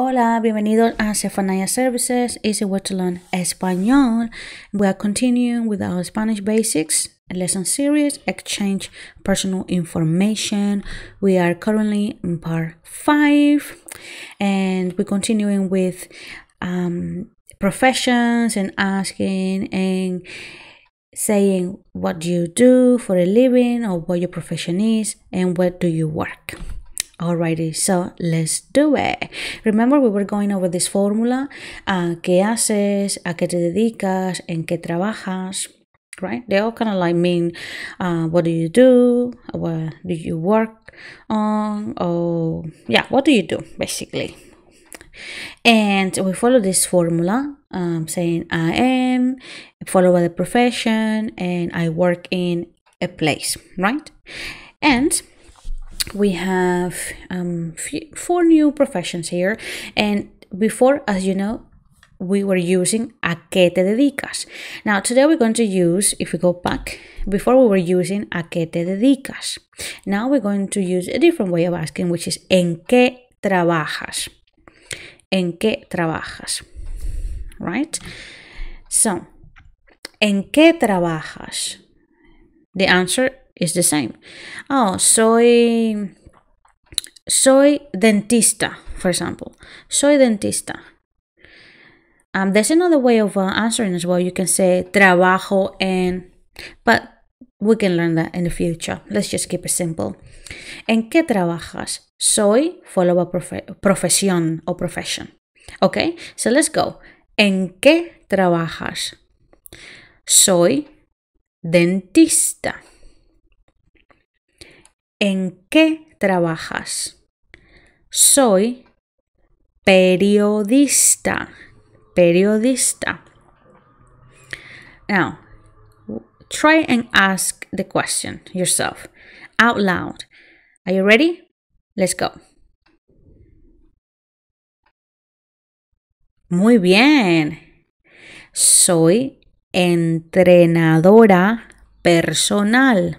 Hola, bienvenidos a Sephania Services, Easy Way to Learn Español. We are continuing with our Spanish Basics lesson series, Exchange Personal Information. We are currently in part 5 and we're continuing with um, professions and asking and saying what do you do for a living or what your profession is and where do you work. Alrighty, so let's do it. Remember, we were going over this formula: a uh, ¿qué haces? ¿A qué te dedicas? ¿En qué trabajas? Right? They all kind of like mean uh, what do you do? What do you work on? Or yeah, what do you do basically? And we follow this formula um, saying I am, followed by the profession, and I work in a place, right? And we have um, four new professions here and before as you know we were using a que te dedicas now today we're going to use if we go back before we were using a que te dedicas now we're going to use a different way of asking which is en qué trabajas en qué trabajas right so en qué trabajas the answer is the same. Oh, soy, soy dentista, for example. Soy dentista. Um, there's another way of uh, answering as well. You can say trabajo en, but we can learn that in the future. Let's just keep it simple. ¿En qué trabajas? Soy, follow up profe profesión or profession. Okay, so let's go. ¿En qué trabajas? Soy dentista. ¿En qué trabajas? Soy periodista. Periodista. Now, try and ask the question yourself out loud. Are you ready? Let's go. Muy bien. Soy entrenadora personal.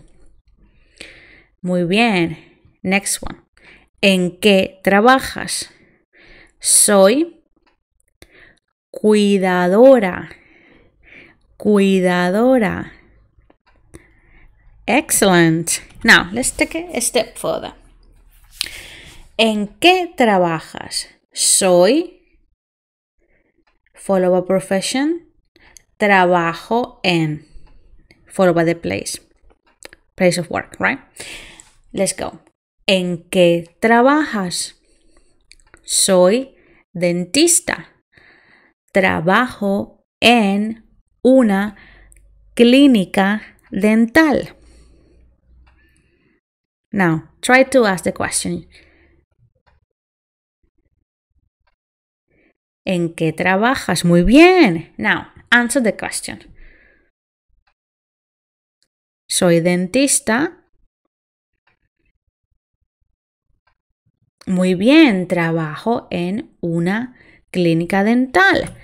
Muy bien. Next one. ¿En qué trabajas? Soy cuidadora. Cuidadora. Excellent. Now, let's take a step further. ¿En qué trabajas? Soy. Follow a profession. Trabajo en. Follow by the place place of work, right? Let's go. ¿En qué trabajas? Soy dentista. Trabajo en una clínica dental. Now, try to ask the question. ¿En qué trabajas? Muy bien. Now, answer the question. Soy dentista. Muy bien, trabajo en una clínica dental.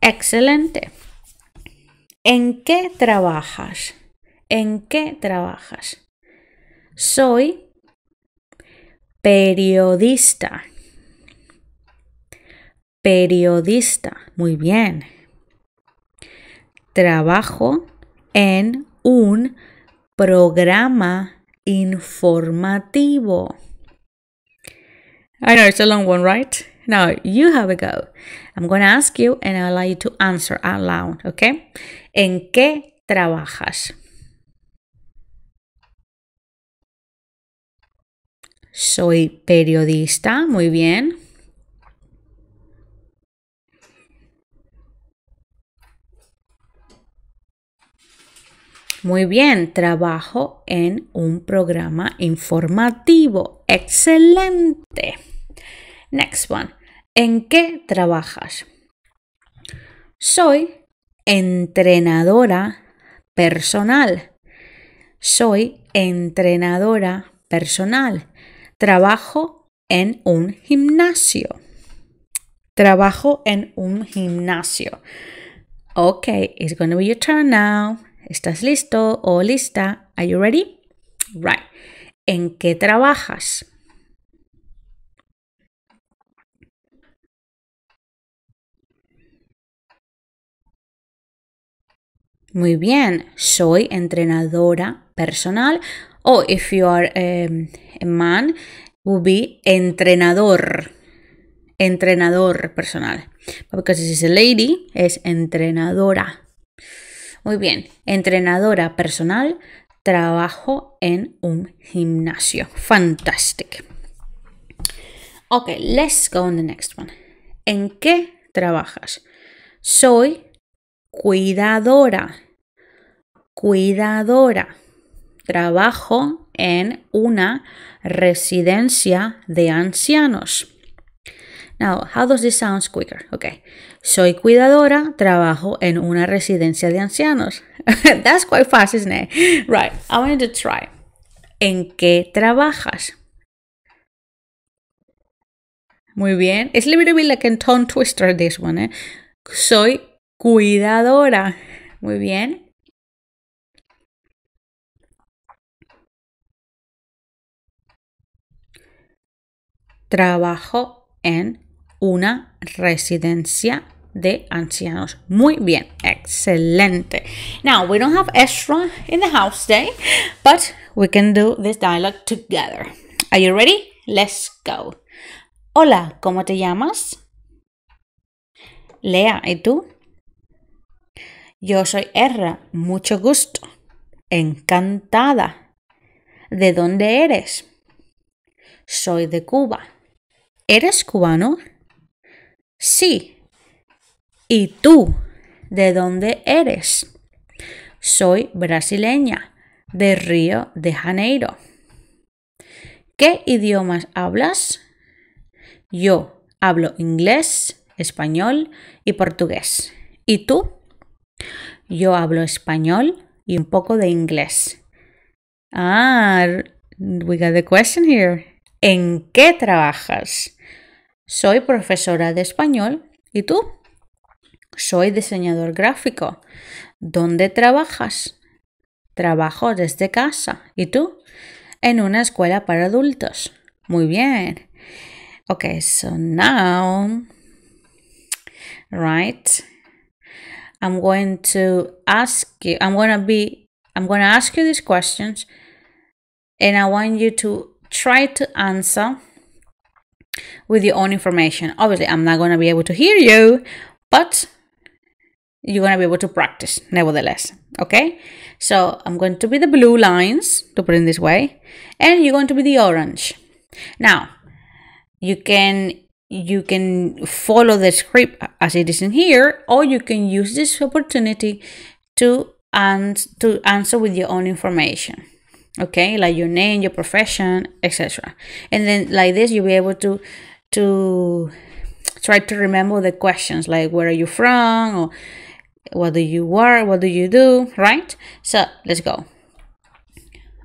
Excelente. ¿En qué trabajas? ¿En qué trabajas? Soy periodista. Periodista. Muy bien. Trabajo en un programa informativo. I know it's a long one, right? Now you have a go. I'm going to ask you and I'll allow you to answer out loud, okay? ¿En qué trabajas? Soy periodista, muy bien. Muy bien, trabajo en un programa informativo. Excelente. Next one. ¿En qué trabajas? Soy entrenadora personal. Soy entrenadora personal. Trabajo en un gimnasio. Trabajo en un gimnasio. Ok. it's going be your turn now. ¿Estás listo o lista? Are you ready? Right. ¿En qué trabajas? Muy bien, soy entrenadora personal o if you are em, a man, would be entrenador, entrenador personal. Porque si es a lady, es entrenadora. Muy bien, entrenadora personal, trabajo en un gimnasio. Fantastic. Ok, let's go on the next one. ¿En qué trabajas? Soy cuidadora. Cuidadora. Trabajo en una residencia de ancianos. Now, how does this sound quicker? Okay. Soy cuidadora, trabajo en una residencia de ancianos. That's quite fast, isn't it? Right, I wanted to try. ¿En qué trabajas? Muy bien. It's a little bit like a tongue twister, this one. Eh? Soy cuidadora. Muy bien. Trabajo en una residencia de ancianos. Muy bien, excelente. Now, we don't have Ezra in the house today, but we can do this dialogue together. Are you ready? Let's go. Hola, ¿cómo te llamas? Lea, ¿y tú? Yo soy Erra, mucho gusto. Encantada. ¿De dónde eres? Soy de Cuba. ¿Eres cubano? Sí. ¿Y tú? ¿De dónde eres? Soy brasileña, de Río de Janeiro. ¿Qué idiomas hablas? Yo hablo inglés, español y portugués. ¿Y tú? Yo hablo español y un poco de inglés. Ah, we got the question here. ¿En qué trabajas? Soy profesora de español. ¿Y tú? Soy diseñador gráfico. ¿Dónde trabajas? Trabajo desde casa. ¿Y tú? En una escuela para adultos. Muy bien. Ok, so now, right? I'm going to ask you, I'm going to be, I'm going to ask you these questions and I want you to try to answer with your own information. Obviously, I'm not going to be able to hear you, but you're going to be able to practice nevertheless. Okay, so I'm going to be the blue lines to put in this way, and you're going to be the orange. Now, you can you can follow the script as it is in here, or you can use this opportunity to and to answer with your own information okay like your name your profession etc and then like this you'll be able to to try to remember the questions like where are you from or what do you work what do you do right so let's go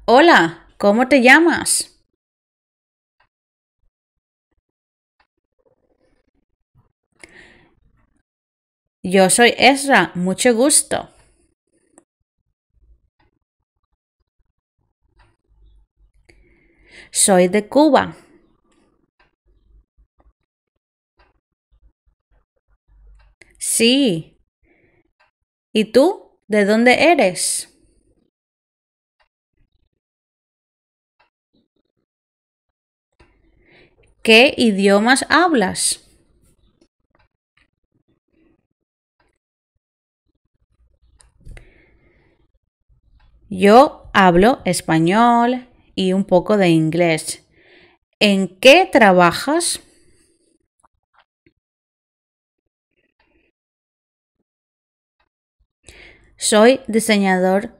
hola cómo te llamas yo soy Ezra mucho gusto Soy de Cuba. Sí. ¿Y tú? ¿De dónde eres? ¿Qué idiomas hablas? Yo hablo español, y un poco de inglés. ¿En qué trabajas? Soy diseñador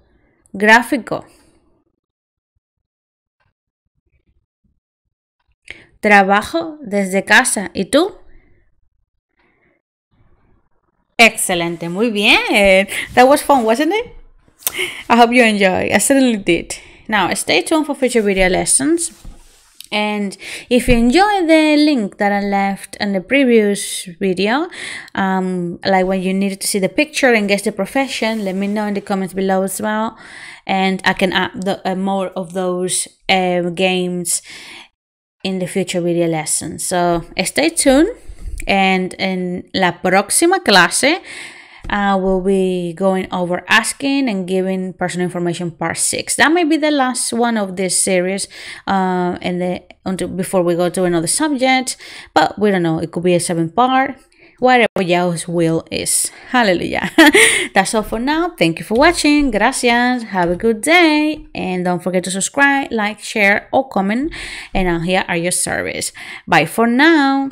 gráfico. Trabajo desde casa. ¿Y tú? Excelente, muy bien. That was fun, wasn't it? I hope you enjoyed. Now, stay tuned for future video lessons. And if you enjoy the link that I left in the previous video, um, like when you needed to see the picture and guess the profession, let me know in the comments below as well. And I can add the, uh, more of those uh, games in the future video lessons. So stay tuned and in la próxima clase uh, we'll be going over asking and giving personal information part six. That may be the last one of this series, uh, and then until before we go to another subject. But we don't know; it could be a seven part. Whatever Yahweh's will is. Hallelujah. That's all for now. Thank you for watching. Gracias. Have a good day. And don't forget to subscribe, like, share, or comment. And i here are your service. Bye for now.